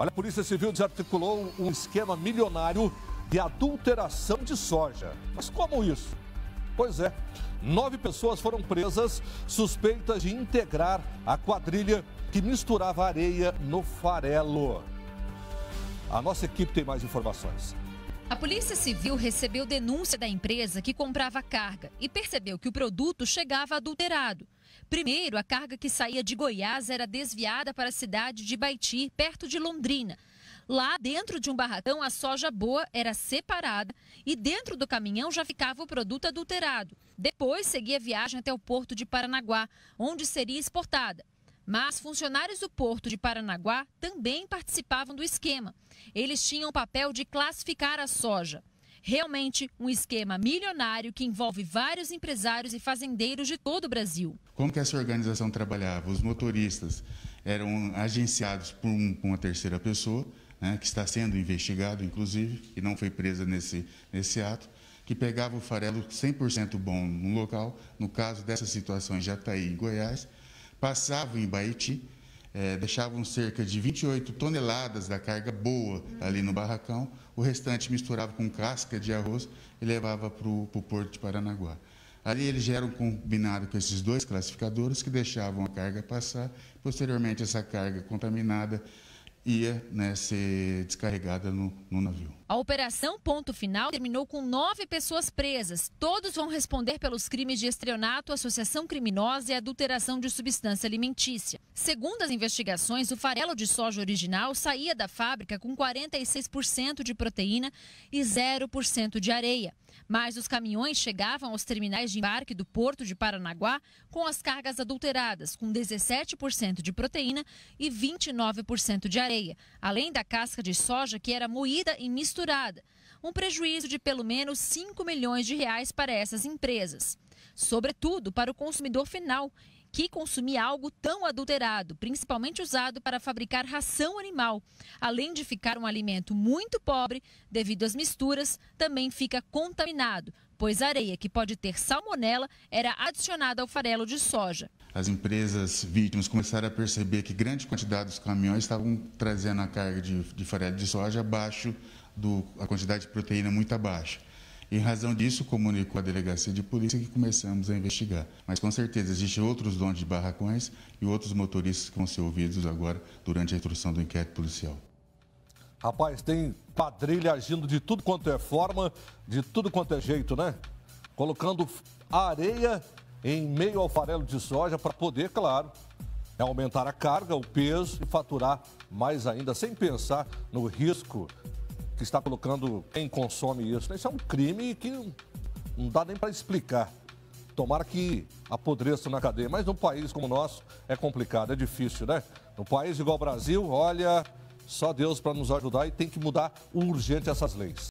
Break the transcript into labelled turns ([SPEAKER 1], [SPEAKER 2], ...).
[SPEAKER 1] Olha, a Polícia Civil desarticulou um esquema milionário de adulteração de soja. Mas como isso? Pois é, nove pessoas foram presas suspeitas de integrar a quadrilha que misturava areia no farelo. A nossa equipe tem mais informações.
[SPEAKER 2] A Polícia Civil recebeu denúncia da empresa que comprava carga e percebeu que o produto chegava adulterado. Primeiro, a carga que saía de Goiás era desviada para a cidade de Baiti, perto de Londrina. Lá dentro de um barracão, a soja boa era separada e dentro do caminhão já ficava o produto adulterado. Depois seguia a viagem até o porto de Paranaguá, onde seria exportada. Mas funcionários do porto de Paranaguá também participavam do esquema. Eles tinham o papel de classificar a soja. Realmente um esquema milionário que envolve vários empresários e fazendeiros de todo o Brasil.
[SPEAKER 3] Como que essa organização trabalhava? Os motoristas eram agenciados por uma terceira pessoa, né, que está sendo investigado, inclusive, e não foi presa nesse, nesse ato, que pegava o farelo 100% bom no local, no caso dessas situações já está aí em Goiás, passava em Baiti, é, deixavam cerca de 28 toneladas da carga boa ali no barracão, o restante misturava com casca de arroz e levava para o porto de Paranaguá. Ali eles eram combinados com esses dois classificadores que deixavam a carga passar, posteriormente essa carga contaminada ia né, ser descarregada no, no, navio.
[SPEAKER 2] A operação Ponto Final terminou com nove pessoas presas. Todos vão responder pelos crimes de estelionato, associação criminosa e adulteração de substância alimentícia. Segundo as investigações, o farelo de soja original saía da fábrica com 46% de proteína e 0% de areia. Mas os caminhões chegavam aos terminais de embarque do porto de Paranaguá com as cargas adulteradas, com 17% de proteína e 29% de areia areia, além da casca de soja que era moída e misturada. Um prejuízo de pelo menos 5 milhões de reais para essas empresas. Sobretudo para o consumidor final, que consumia algo tão adulterado, principalmente usado para fabricar ração animal. Além de ficar um alimento muito pobre, devido às misturas, também fica contaminado, pois areia que pode ter salmonela era adicionada ao farelo de soja.
[SPEAKER 3] As empresas vítimas começaram a perceber que grande quantidade dos caminhões estavam trazendo a carga de, de farelo de soja abaixo do a quantidade de proteína muito abaixo. Em razão disso, comunicou à delegacia de polícia que começamos a investigar. Mas com certeza existem outros donos de barracões e outros motoristas que vão ser ouvidos agora durante a instrução do inquérito policial.
[SPEAKER 1] Rapaz, tem quadrilha agindo de tudo quanto é forma, de tudo quanto é jeito, né? Colocando areia em meio ao farelo de soja para poder, claro, aumentar a carga, o peso e faturar mais ainda, sem pensar no risco que está colocando quem consome isso. Isso é um crime que não dá nem para explicar. Tomara que apodreça na cadeia. Mas num país como o nosso é complicado, é difícil, né? Num país igual o Brasil, olha, só Deus para nos ajudar e tem que mudar urgente essas leis.